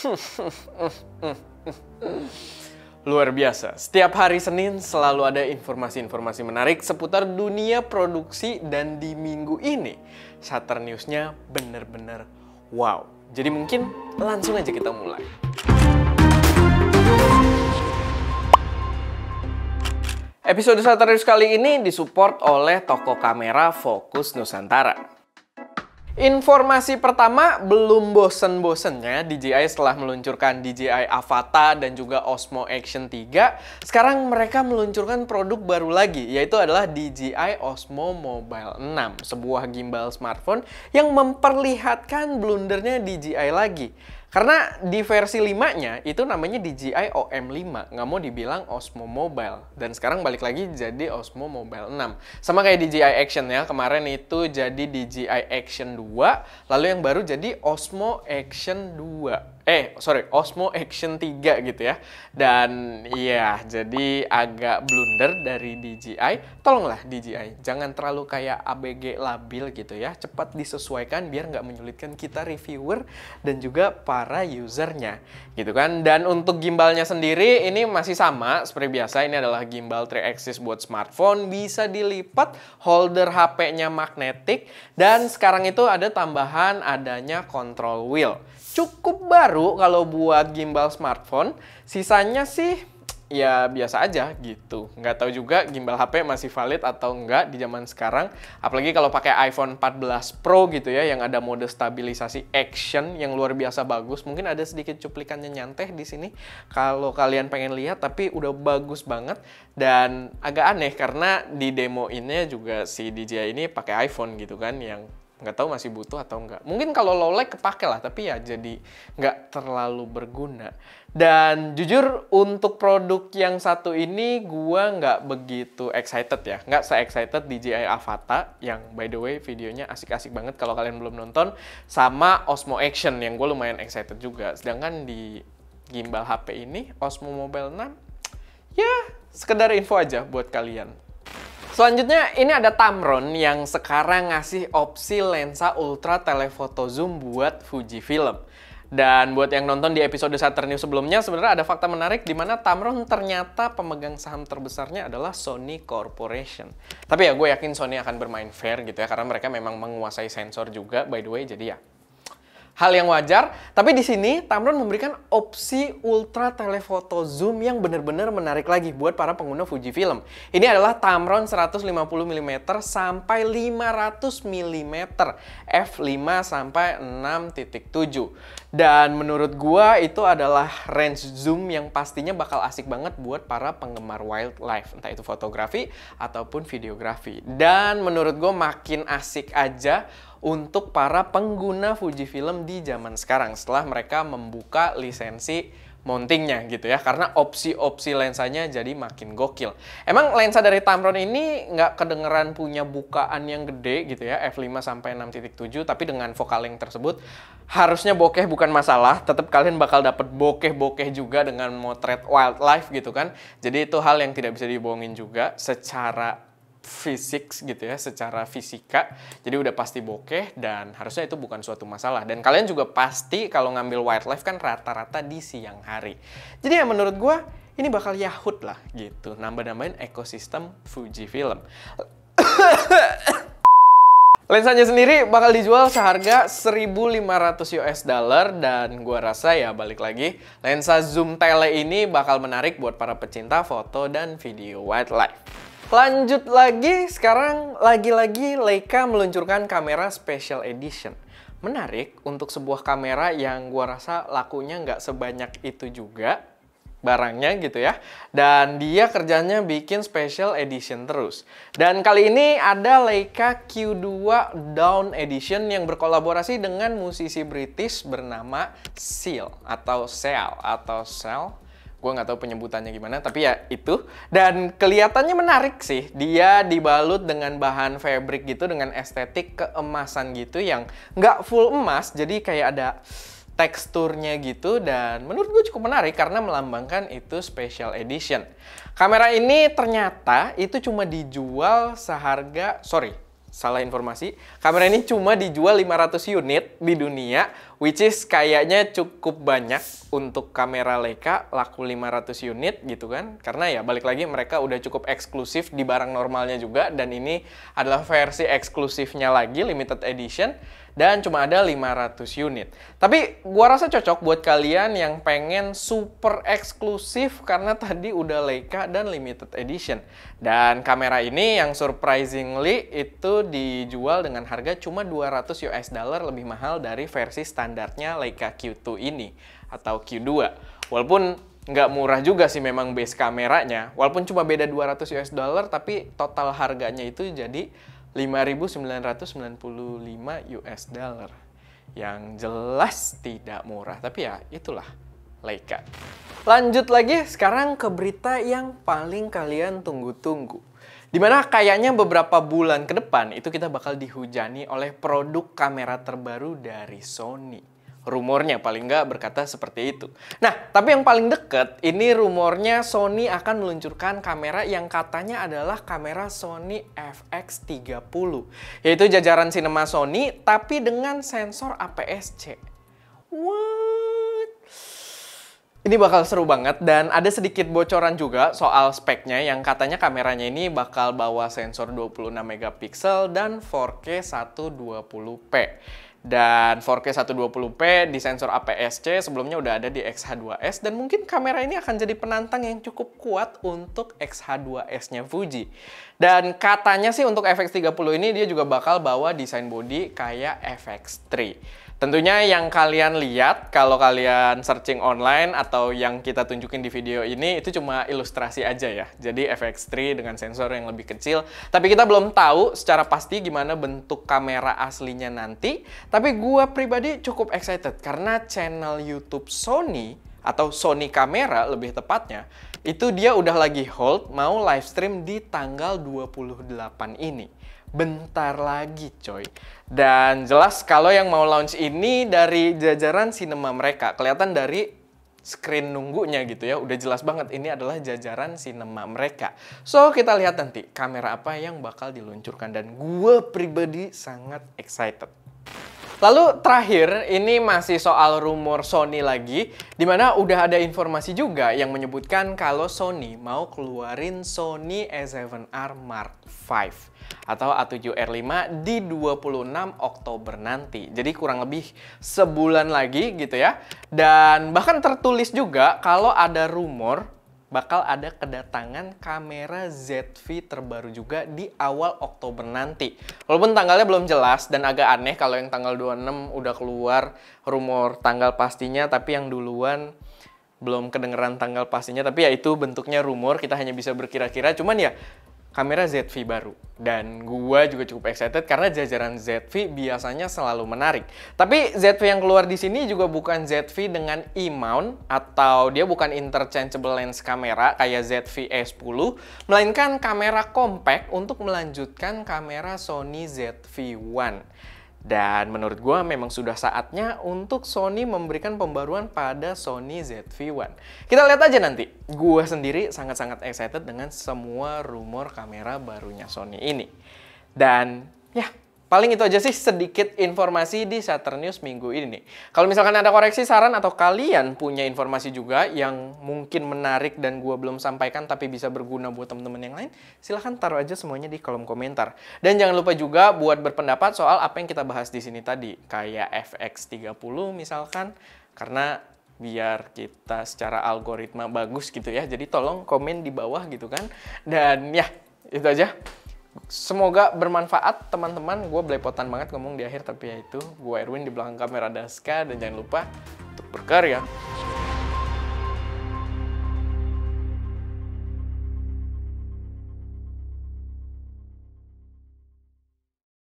Luar biasa. Setiap hari Senin selalu ada informasi-informasi menarik seputar dunia produksi dan di minggu ini Shutter News-nya bener-bener wow. Jadi mungkin langsung aja kita mulai. Episode Shutter News kali ini disupport oleh toko kamera Fokus Nusantara. Informasi pertama, belum bosen-bosennya DJI setelah meluncurkan DJI Avata dan juga Osmo Action 3, sekarang mereka meluncurkan produk baru lagi, yaitu adalah DJI Osmo Mobile 6, sebuah gimbal smartphone yang memperlihatkan blundernya DJI lagi. Karena di versi 5-nya itu namanya DJI OM5, nggak mau dibilang Osmo Mobile. Dan sekarang balik lagi jadi Osmo Mobile 6. Sama kayak DJI Action ya, kemarin itu jadi DJI Action 2, lalu yang baru jadi Osmo Action 2. Eh, sorry, Osmo Action 3 gitu ya. Dan iya, jadi agak blunder dari DJI. Tolonglah DJI, jangan terlalu kayak ABG labil gitu ya. Cepat disesuaikan biar nggak menyulitkan kita reviewer dan juga para para usernya gitu kan dan untuk gimbalnya sendiri ini masih sama seperti biasa ini adalah gimbal 3 axis buat smartphone bisa dilipat holder HP-nya magnetik dan sekarang itu ada tambahan adanya control wheel cukup baru kalau buat gimbal smartphone sisanya sih ya biasa aja gitu. Nggak tahu juga gimbal HP masih valid atau nggak di zaman sekarang. Apalagi kalau pakai iPhone 14 Pro gitu ya yang ada mode stabilisasi action yang luar biasa bagus. Mungkin ada sedikit cuplikannya nyanteh di sini kalau kalian pengen lihat tapi udah bagus banget dan agak aneh karena di demo ini juga si DJI ini pakai iPhone gitu kan yang nggak tahu masih butuh atau nggak. Mungkin kalau low light kepake lah, tapi ya jadi nggak terlalu berguna. Dan jujur untuk produk yang satu ini gua nggak begitu excited ya. Nggak se-excited DJI Avata yang by the way videonya asik-asik banget kalau kalian belum nonton. Sama Osmo Action yang gue lumayan excited juga. Sedangkan di gimbal HP ini Osmo Mobile 6 ya sekedar info aja buat kalian. Selanjutnya ini ada Tamron yang sekarang ngasih opsi lensa ultra telephoto zoom buat Fujifilm. Dan buat yang nonton di episode Saturn News sebelumnya, sebenarnya ada fakta menarik di mana Tamron ternyata pemegang saham terbesarnya adalah Sony Corporation. Tapi ya gue yakin Sony akan bermain fair gitu ya, karena mereka memang menguasai sensor juga by the way, jadi ya hal yang wajar. Tapi di sini Tamron memberikan opsi ultra telephoto zoom yang benar-benar menarik lagi buat para pengguna Fujifilm. Ini adalah Tamron 150 mm sampai 500 mm f5 sampai 6.7. Dan menurut gua itu adalah range zoom yang pastinya bakal asik banget buat para penggemar wildlife, entah itu fotografi ataupun videografi. Dan menurut gua makin asik aja untuk para pengguna Fujifilm di zaman sekarang setelah mereka membuka lisensi mountingnya gitu ya karena opsi-opsi lensanya jadi makin gokil. Emang lensa dari Tamron ini nggak kedengeran punya bukaan yang gede gitu ya f5 sampai 6.7 tapi dengan focal length tersebut harusnya bokeh bukan masalah, tetap kalian bakal dapet bokeh-bokeh juga dengan motret wildlife gitu kan. Jadi itu hal yang tidak bisa dibohongin juga secara fisik gitu ya secara fisika jadi udah pasti bokeh dan harusnya itu bukan suatu masalah dan kalian juga pasti kalau ngambil wildlife kan rata-rata di siang hari jadi ya menurut gue ini bakal yahut lah gitu nambah-nambahin ekosistem Fuji Film Lensanya sendiri bakal dijual seharga 1.500 US dollar dan gua rasa ya balik lagi lensa zoom tele ini bakal menarik buat para pecinta foto dan video wildlife. Lanjut lagi, sekarang lagi-lagi Leica meluncurkan kamera special edition. Menarik untuk sebuah kamera yang gua rasa lakunya nggak sebanyak itu juga barangnya gitu ya. Dan dia kerjanya bikin special edition terus. Dan kali ini ada Leica Q2 Down Edition yang berkolaborasi dengan musisi British bernama Seal atau Seal atau Seal gue nggak tahu penyebutannya gimana tapi ya itu dan kelihatannya menarik sih dia dibalut dengan bahan fabric gitu dengan estetik keemasan gitu yang nggak full emas jadi kayak ada teksturnya gitu dan menurut gue cukup menarik karena melambangkan itu special edition kamera ini ternyata itu cuma dijual seharga sorry salah informasi kamera ini cuma dijual 500 unit di dunia Which is kayaknya cukup banyak untuk kamera Leica laku 500 unit gitu kan. Karena ya balik lagi mereka udah cukup eksklusif di barang normalnya juga dan ini adalah versi eksklusifnya lagi limited edition dan cuma ada 500 unit. Tapi gua rasa cocok buat kalian yang pengen super eksklusif karena tadi udah Leica dan limited edition. Dan kamera ini yang surprisingly itu dijual dengan harga cuma 200 US dollar lebih mahal dari versi standar standarnya Leica Q2 ini atau Q2. Walaupun nggak murah juga sih memang base kameranya, walaupun cuma beda 200 US dollar tapi total harganya itu jadi 5.995 US dollar. Yang jelas tidak murah, tapi ya itulah Leica. Lanjut lagi sekarang ke berita yang paling kalian tunggu-tunggu Dimana kayaknya beberapa bulan ke depan itu kita bakal dihujani oleh produk kamera terbaru dari Sony. Rumornya paling nggak berkata seperti itu. Nah, tapi yang paling deket ini rumornya Sony akan meluncurkan kamera yang katanya adalah kamera Sony FX30. Yaitu jajaran sinema Sony tapi dengan sensor APS-C. Wow! Ini bakal seru banget dan ada sedikit bocoran juga soal speknya yang katanya kameranya ini bakal bawa sensor 26 megapiksel dan 4K 120p. Dan 4K 120p di sensor APS-C sebelumnya udah ada di XH2S dan mungkin kamera ini akan jadi penantang yang cukup kuat untuk XH2S-nya Fuji. Dan katanya sih untuk FX30 ini dia juga bakal bawa desain body kayak FX3. Tentunya yang kalian lihat kalau kalian searching online atau yang kita tunjukin di video ini itu cuma ilustrasi aja ya. Jadi FX3 dengan sensor yang lebih kecil. Tapi kita belum tahu secara pasti gimana bentuk kamera aslinya nanti. Tapi gua pribadi cukup excited karena channel YouTube Sony atau Sony Kamera lebih tepatnya itu dia udah lagi hold mau live stream di tanggal 28 ini bentar lagi coy. Dan jelas kalau yang mau launch ini dari jajaran sinema mereka. Kelihatan dari screen nunggunya gitu ya. Udah jelas banget ini adalah jajaran sinema mereka. So kita lihat nanti kamera apa yang bakal diluncurkan. Dan gue pribadi sangat excited. Lalu terakhir, ini masih soal rumor Sony lagi, di mana udah ada informasi juga yang menyebutkan kalau Sony mau keluarin Sony A7R Mark V atau A7 R5 di 26 Oktober nanti. Jadi kurang lebih sebulan lagi gitu ya. Dan bahkan tertulis juga kalau ada rumor bakal ada kedatangan kamera ZV terbaru juga di awal Oktober nanti. Walaupun tanggalnya belum jelas dan agak aneh kalau yang tanggal 26 udah keluar rumor tanggal pastinya, tapi yang duluan belum kedengeran tanggal pastinya. Tapi ya itu bentuknya rumor, kita hanya bisa berkira-kira. Cuman ya kamera ZV baru. Dan gua juga cukup excited karena jajaran ZV biasanya selalu menarik. Tapi ZV yang keluar di sini juga bukan ZV dengan E-mount atau dia bukan interchangeable lens kamera kayak ZV E10, melainkan kamera compact untuk melanjutkan kamera Sony zv One. Dan menurut gue memang sudah saatnya untuk Sony memberikan pembaruan pada Sony ZV-1. Kita lihat aja nanti. Gue sendiri sangat-sangat excited dengan semua rumor kamera barunya Sony ini. Dan ya, Paling itu aja sih sedikit informasi di Shutter News minggu ini Kalau misalkan ada koreksi, saran, atau kalian punya informasi juga yang mungkin menarik dan gue belum sampaikan tapi bisa berguna buat teman-teman yang lain, silahkan taruh aja semuanya di kolom komentar. Dan jangan lupa juga buat berpendapat soal apa yang kita bahas di sini tadi. Kayak FX30 misalkan, karena biar kita secara algoritma bagus gitu ya. Jadi tolong komen di bawah gitu kan. Dan ya, itu aja. Semoga bermanfaat teman-teman. Gue belepotan banget ngomong di akhir tapi ya itu. Gue Erwin di belakang kamera Daska dan jangan lupa untuk berkarya.